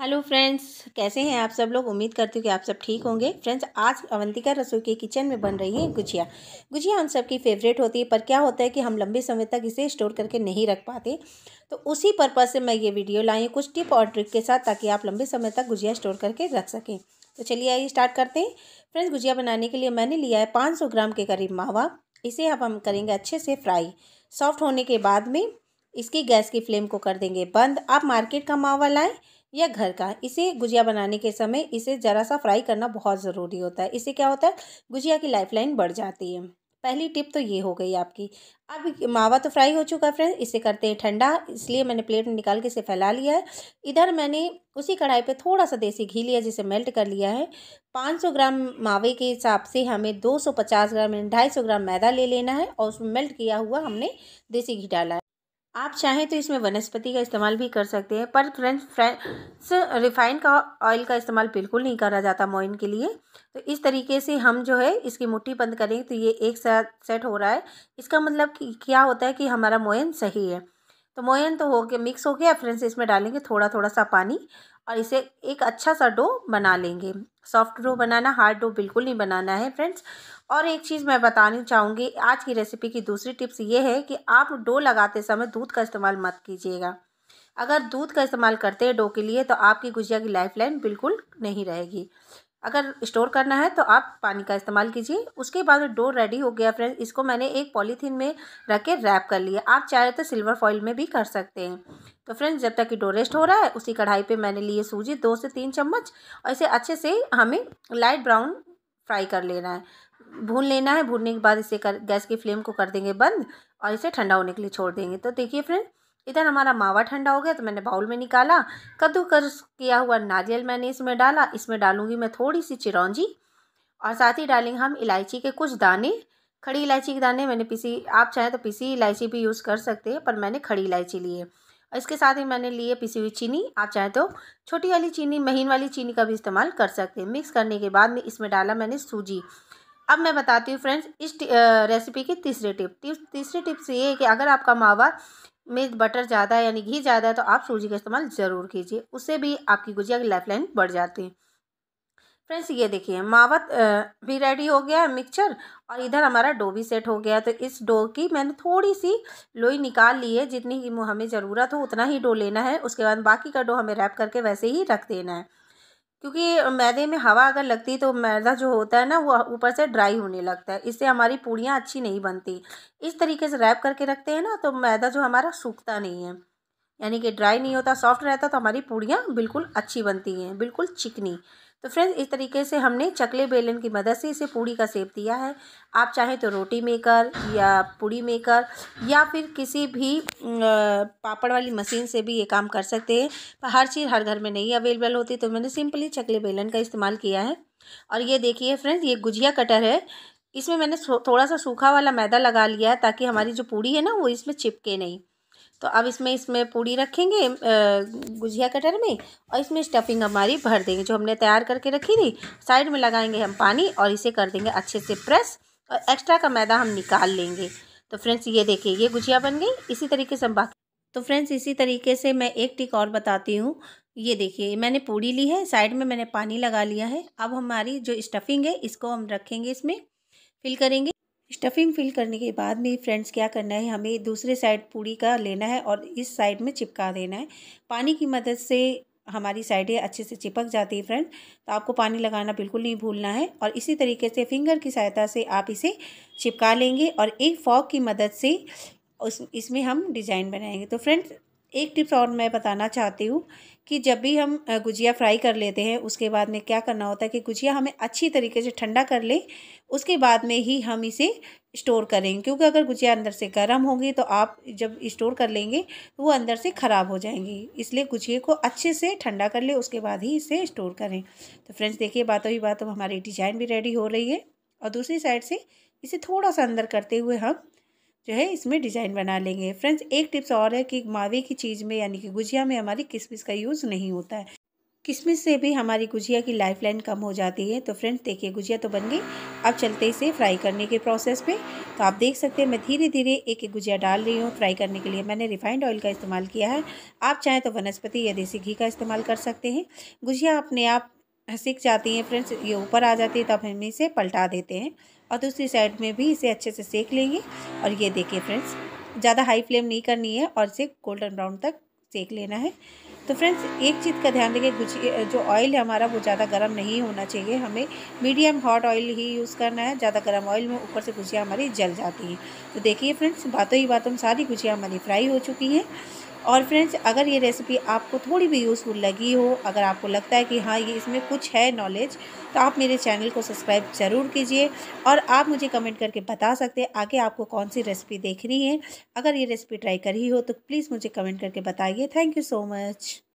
hello friends कैसे हैं आप सब लोग उम्मीद करती हूँ कि आप सब ठीक होंगे फ्रेंड्स आज अवंतिका रसोई के किचन में बन रही है गुजिया गुजिया हम सबकी फेवरेट होती है पर क्या होता है कि हम लंबे समय तक इसे स्टोर करके नहीं रख पाते तो उसी पर्पज़ से मैं ये वीडियो लाई हूँ कुछ टिप और ट्रिक के साथ ताकि आप लंबे समय तक गुजिया स्टोर करके रख सकें तो चलिए आइए स्टार्ट करते हैं फ्रेंड्स गुजिया बनाने के लिए मैंने लिया है पाँच ग्राम के करीब मावा इसे अब हम करेंगे अच्छे से फ्राई सॉफ्ट होने के बाद में इसकी गैस की फ्लेम को कर देंगे बंद आप मार्केट का मावा लाएँ या घर का इसे गुजिया बनाने के समय इसे ज़रा सा फ्राई करना बहुत ज़रूरी होता है इससे क्या होता है गुजिया की लाइफलाइन बढ़ जाती है पहली टिप तो ये हो गई आपकी अब मावा तो फ्राई हो चुका है फ्रेंड इसे करते हैं ठंडा इसलिए मैंने प्लेट में निकाल के इसे फैला लिया है इधर मैंने उसी कढ़ाई पे थोड़ा सा देसी घी लिया जिसे मेल्ट कर लिया है 500 ग्राम मावे के हिसाब से हमें 250 ग्राम यानी ढाई ग्राम मैदा ले लेना है और उसमें मेल्ट किया हुआ हमने देसी घी डाला है आप चाहें तो इसमें वनस्पति का इस्तेमाल भी कर सकते हैं पर फ्रेंड फ्रेंड्स रिफाइंड का ऑयल का इस्तेमाल बिल्कुल नहीं करा जाता मोइन के लिए तो इस तरीके से हम जो है इसकी मुट्ठी बंद करेंगे तो ये एक साथ सेट हो रहा है इसका मतलब क्या होता है कि हमारा मोइन सही है तो मोयन तो हो गया मिक्स हो गया फ्रेंड्स इसमें डालेंगे थोड़ा थोड़ा सा पानी और इसे एक अच्छा सा डो बना लेंगे सॉफ्ट डो बनाना हार्ड डो बिल्कुल नहीं बनाना है फ्रेंड्स और एक चीज़ मैं बतानी चाहूँगी आज की रेसिपी की दूसरी टिप्स ये है कि आप डो लगाते समय दूध का इस्तेमाल मत कीजिएगा अगर दूध का इस्तेमाल करते हैं डो के लिए तो आपकी गुजिया की लाइफ लाइन बिल्कुल नहीं रहेगी अगर स्टोर करना है तो आप पानी का इस्तेमाल कीजिए उसके बाद डो रेडी हो गया फ्रेंड्स इसको मैंने एक पॉलीथीन में रख के रैप कर लिया आप चाहे तो सिल्वर फॉइल में भी कर सकते हैं तो फ्रेंड्स जब तक कि डो रेस्ट हो रहा है उसी कढ़ाई पे मैंने लिए सूजी दो से तीन चम्मच और इसे अच्छे से हमें लाइट ब्राउन फ्राई कर लेना है भून लेना है भूनने के बाद इसे कर गैस की फ्लेम को कर देंगे बंद और इसे ठंडा होने के लिए छोड़ देंगे तो देखिए फ्रेंड इधर हमारा मावा ठंडा हो गया तो मैंने बाउल में निकाला कद्दूकस किया हुआ नारियल मैंने इसमें डाला इसमें डालूंगी मैं थोड़ी सी चिरौंजी और साथ ही डालेंगे हम इलायची के कुछ दाने खड़ी इलायची के दाने मैंने पीसी आप चाहें तो पीसी इलायची भी यूज़ कर सकते हैं पर मैंने खड़ी इलायची ली है और इसके साथ ही मैंने लिए पीसी हुई चीनी आप चाहें तो छोटी वाली चीनी महीन वाली चीनी का भी इस्तेमाल कर सकते हैं मिक्स करने के बाद में इसमें डाला मैंने सूजी अब मैं बताती हूँ फ्रेंड्स इस रेसिपी की तीसरी टिप तीसरी टिप्स ये है कि अगर आपका मावा में बटर ज़्यादा है यानी घी ज़्यादा है तो आप सूजी का इस्तेमाल ज़रूर कीजिए उससे भी आपकी गुजिया की लाइफ लाइन बढ़ जाती है फ्रेंड्स ये देखिए मावत भी रेडी हो गया है मिक्सचर और इधर हमारा डो भी सेट हो गया तो इस डो की मैंने थोड़ी सी लोई निकाल ली है जितनी हमें ज़रूरत हो उतना ही डो लेना है उसके बाद बाकी का डो हमें रैप करके वैसे ही रख देना है क्योंकि मैदे में हवा अगर लगती है तो मैदा जो होता है ना वो ऊपर से ड्राई होने लगता है इससे हमारी पूड़ियाँ अच्छी नहीं बनती इस तरीके से रैप करके रखते हैं ना तो मैदा जो हमारा सूखता नहीं है यानी कि ड्राई नहीं होता सॉफ्ट रहता तो हमारी पूड़ियाँ बिल्कुल अच्छी बनती हैं बिल्कुल चिकनी तो फ्रेंड्स इस तरीके से हमने चकले बेलन की मदद से इसे पूड़ी का सेप दिया है आप चाहें तो रोटी मेकर या पूड़ी मेकर या फिर किसी भी पापड़ वाली मशीन से भी ये काम कर सकते हैं पर हर चीज़ हर घर में नहीं अवेलेबल होती तो मैंने सिंपली चकले बेलन का इस्तेमाल किया है और ये देखिए फ्रेंड्स ये गुजिया कटर है इसमें मैंने थोड़ा सा सूखा वाला मैदा लगा लिया है ताकि हमारी जो पूड़ी है ना वो इसमें चिपके नहीं तो अब इसमें इसमें पूड़ी रखेंगे गुजिया कटर में और इसमें स्टफिंग हमारी भर देंगे जो हमने तैयार करके रखी थी साइड में लगाएंगे हम पानी और इसे कर देंगे अच्छे से प्रेस और एक्स्ट्रा का मैदा हम निकाल लेंगे तो फ्रेंड्स ये देखिए ये गुजिया बन गई इसी तरीके से हम बाकी तो फ्रेंड्स इसी तरीके से मैं एक टिक और बताती हूँ ये देखिए मैंने पूड़ी ली है साइड में मैंने पानी लगा लिया है अब हमारी जो स्टफिंग है इसको हम रखेंगे इसमें फिल करेंगे स्टफिंग फिल करने के बाद में फ्रेंड्स क्या करना है हमें दूसरे साइड पूड़ी का लेना है और इस साइड में चिपका देना है पानी की मदद से हमारी साइडें अच्छे से चिपक जाती है फ्रेंड तो आपको पानी लगाना बिल्कुल नहीं भूलना है और इसी तरीके से फिंगर की सहायता से आप इसे चिपका लेंगे और एक फॉक की मदद से उस इसमें हम डिज़ाइन बनाएंगे तो फ्रेंड्स एक टिप्स और मैं बताना चाहती हूँ कि जब भी हम गुजिया फ्राई कर लेते हैं उसके बाद में क्या करना होता है कि गुजिया हमें अच्छी तरीके से ठंडा कर ले उसके बाद में ही हम इसे स्टोर करेंगे क्योंकि अगर गुजिया अंदर से गर्म होगी तो आप जब स्टोर कर लेंगे तो वो अंदर से ख़राब हो जाएंगी इसलिए गुजिए को अच्छे से ठंडा कर ले उसके बाद ही इसे स्टोर करें तो फ्रेंड्स देखिए बातों ही बात अब हमारी डिजाइन भी रेडी हो रही है और दूसरी साइड से इसे थोड़ा सा अंदर करते हुए हम जो है इसमें डिज़ाइन बना लेंगे फ्रेंड्स एक टिप्स और है कि मावे की चीज़ में यानी कि गुजिया में हमारी किशमिश का यूज़ नहीं होता है किशमिश से भी हमारी गुजिया की लाइफ लाइन कम हो जाती है तो फ्रेंड्स देखिए गुजिया तो बन गई अब चलते इसे फ्राई करने के प्रोसेस पे तो आप देख सकते हैं मैं धीरे धीरे एक एक गुजिया डाल रही हूँ फ्राई करने के लिए मैंने रिफाइंड ऑयल का इस्तेमाल किया है आप चाहें तो वनस्पति या देसी घी का इस्तेमाल कर सकते हैं गुजिया अपने आप सीख जाती हैं फ्रेंड्स ये ऊपर आ जाती है तो हम इसे पलटा देते हैं और दूसरी साइड में भी इसे अच्छे से सेक लेंगे और ये देखिए फ्रेंड्स ज़्यादा हाई फ्लेम नहीं करनी है और इसे गोल्डन ब्राउन तक सेक लेना है तो फ्रेंड्स एक चीज़ का ध्यान रखिए गुजी जो ऑयल है हमारा वो ज़्यादा गर्म नहीं होना चाहिए हमें मीडियम हॉट ऑयल ही यूज़ करना है ज़्यादा गर्म ऑयल में ऊपर से गुजिया हमारी जल जाती है तो देखिए फ्रेंड्स बातों ही बातों में सारी गुजिया हमारी फ्राई हो चुकी है और फ्रेंड्स अगर ये रेसिपी आपको थोड़ी भी यूज़फुल लगी हो अगर आपको लगता है कि हाँ ये इसमें कुछ है नॉलेज तो आप मेरे चैनल को सब्सक्राइब ज़रूर कीजिए और आप मुझे कमेंट करके बता सकते हैं आगे आपको कौन सी रेसिपी देखनी है अगर ये रेसिपी ट्राई करी हो तो प्लीज़ मुझे कमेंट करके बताइए थैंक यू सो मच